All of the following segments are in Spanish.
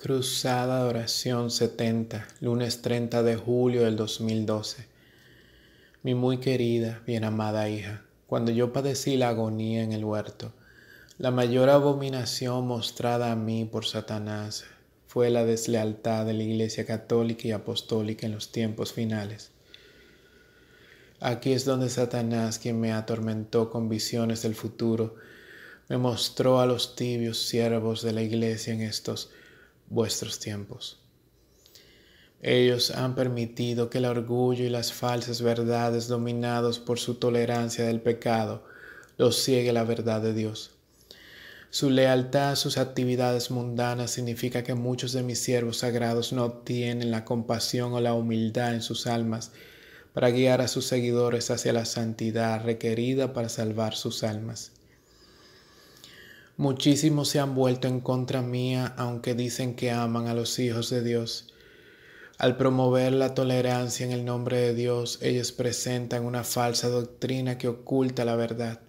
Cruzada de Oración 70, lunes 30 de julio del 2012. Mi muy querida, bien amada hija, cuando yo padecí la agonía en el huerto, la mayor abominación mostrada a mí por Satanás fue la deslealtad de la Iglesia Católica y Apostólica en los tiempos finales. Aquí es donde Satanás, quien me atormentó con visiones del futuro, me mostró a los tibios siervos de la Iglesia en estos vuestros tiempos. Ellos han permitido que el orgullo y las falsas verdades dominados por su tolerancia del pecado los ciegue la verdad de Dios. Su lealtad a sus actividades mundanas significa que muchos de mis siervos sagrados no tienen la compasión o la humildad en sus almas para guiar a sus seguidores hacia la santidad requerida para salvar sus almas. Muchísimos se han vuelto en contra mía, aunque dicen que aman a los hijos de Dios. Al promover la tolerancia en el nombre de Dios, ellos presentan una falsa doctrina que oculta la verdad.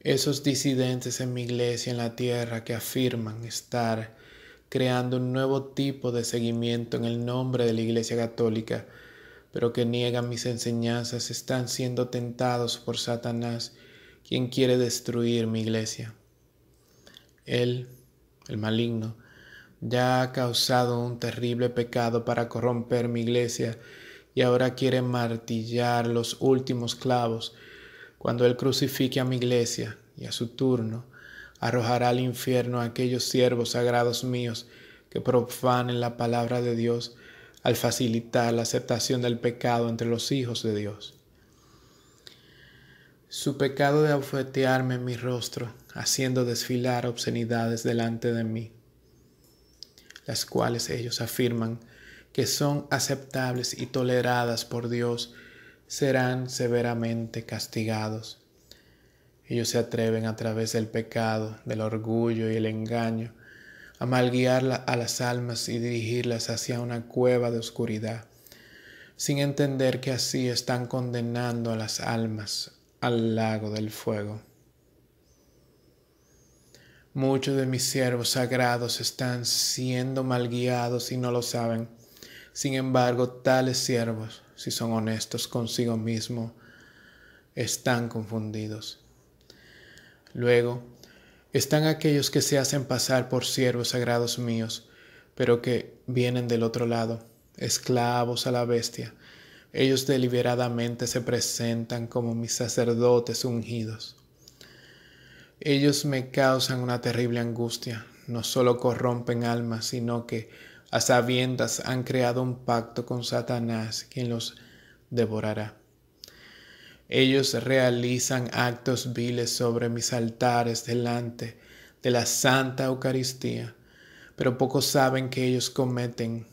Esos disidentes en mi iglesia en la tierra que afirman estar creando un nuevo tipo de seguimiento en el nombre de la Iglesia Católica, pero que niegan mis enseñanzas, están siendo tentados por Satanás quien quiere destruir mi iglesia. Él, el maligno, ya ha causado un terrible pecado para corromper mi iglesia y ahora quiere martillar los últimos clavos. Cuando Él crucifique a mi iglesia y a su turno, arrojará al infierno a aquellos siervos sagrados míos que profanen la palabra de Dios al facilitar la aceptación del pecado entre los hijos de Dios su pecado de abofetearme en mi rostro, haciendo desfilar obscenidades delante de mí, las cuales ellos afirman que son aceptables y toleradas por Dios, serán severamente castigados. Ellos se atreven a través del pecado, del orgullo y el engaño, a malguiar a las almas y dirigirlas hacia una cueva de oscuridad, sin entender que así están condenando a las almas al lago del fuego. Muchos de mis siervos sagrados están siendo mal guiados y no lo saben. Sin embargo, tales siervos, si son honestos consigo mismo, están confundidos. Luego, están aquellos que se hacen pasar por siervos sagrados míos, pero que vienen del otro lado, esclavos a la bestia ellos deliberadamente se presentan como mis sacerdotes ungidos. Ellos me causan una terrible angustia. No solo corrompen almas, sino que a sabiendas han creado un pacto con Satanás, quien los devorará. Ellos realizan actos viles sobre mis altares delante de la Santa Eucaristía, pero pocos saben que ellos cometen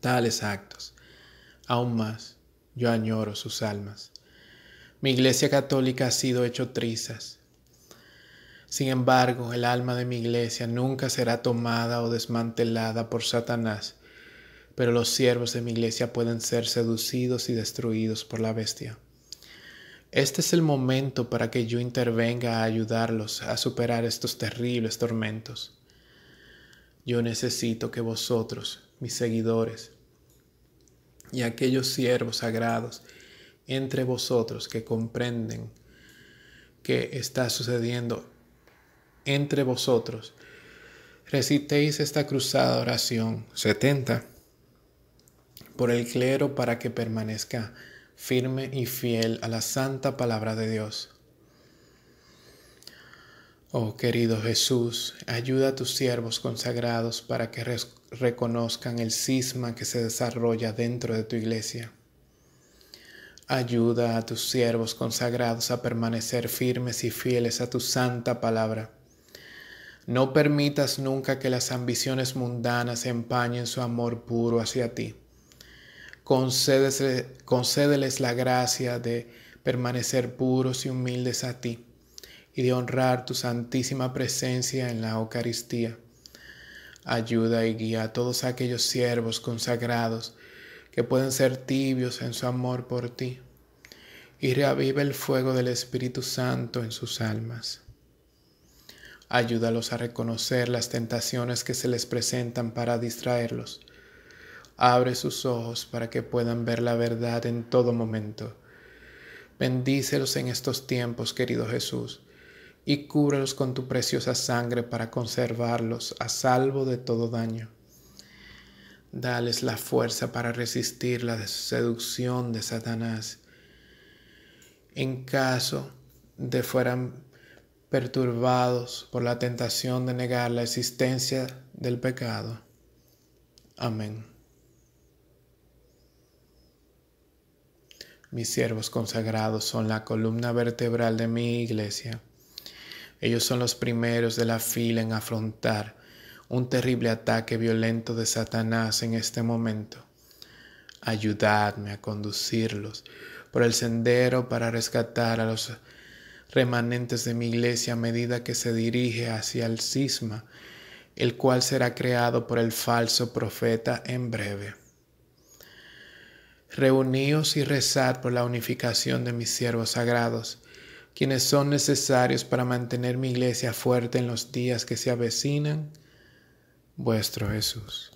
tales actos aún más yo añoro sus almas. Mi iglesia católica ha sido hecho trizas. Sin embargo, el alma de mi iglesia nunca será tomada o desmantelada por Satanás, pero los siervos de mi iglesia pueden ser seducidos y destruidos por la bestia. Este es el momento para que yo intervenga a ayudarlos a superar estos terribles tormentos. Yo necesito que vosotros, mis seguidores, y aquellos siervos sagrados entre vosotros que comprenden que está sucediendo entre vosotros, recitéis esta cruzada oración 70 por el clero para que permanezca firme y fiel a la santa palabra de Dios. Oh querido Jesús, ayuda a tus siervos consagrados para que reconozcan el cisma que se desarrolla dentro de tu iglesia. Ayuda a tus siervos consagrados a permanecer firmes y fieles a tu santa palabra. No permitas nunca que las ambiciones mundanas empañen su amor puro hacia ti. concédeles la gracia de permanecer puros y humildes a ti y de honrar tu santísima presencia en la Eucaristía. Ayuda y guía a todos aquellos siervos consagrados que pueden ser tibios en su amor por ti, y reaviva el fuego del Espíritu Santo en sus almas. Ayúdalos a reconocer las tentaciones que se les presentan para distraerlos. Abre sus ojos para que puedan ver la verdad en todo momento. Bendícelos en estos tiempos, querido Jesús, y cúbrelos con tu preciosa sangre para conservarlos a salvo de todo daño. Dales la fuerza para resistir la seducción de Satanás. En caso de fueran perturbados por la tentación de negar la existencia del pecado. Amén. Mis siervos consagrados son la columna vertebral de mi iglesia ellos son los primeros de la fila en afrontar un terrible ataque violento de Satanás en este momento. Ayudadme a conducirlos por el sendero para rescatar a los remanentes de mi iglesia a medida que se dirige hacia el cisma, el cual será creado por el falso profeta en breve. Reuníos y rezad por la unificación de mis siervos sagrados, quienes son necesarios para mantener mi iglesia fuerte en los días que se avecinan, vuestro Jesús.